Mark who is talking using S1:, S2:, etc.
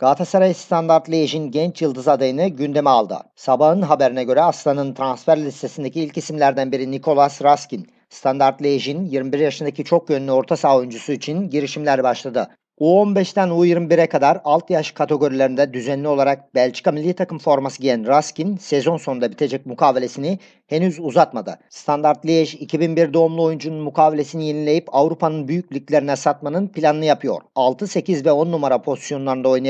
S1: Galatasaray Standart Liège'in genç yıldız adayını gündeme aldı. Sabahın haberine göre Aslan'ın transfer listesindeki ilk isimlerden biri Nikolas Raskin. Standart Liège'in 21 yaşındaki çok yönlü orta saha oyuncusu için girişimler başladı. U15'ten U21'e kadar alt yaş kategorilerinde düzenli olarak Belçika milli takım forması giyen Raskin sezon sonunda bitecek mukavelesini henüz uzatmadı. Standart Liège 2001 doğumlu oyuncunun mukavelesini yenileyip Avrupa'nın büyük liglerine satmanın planını yapıyor. 6, 8 ve 10 numara pozisyonlarında oynayabilir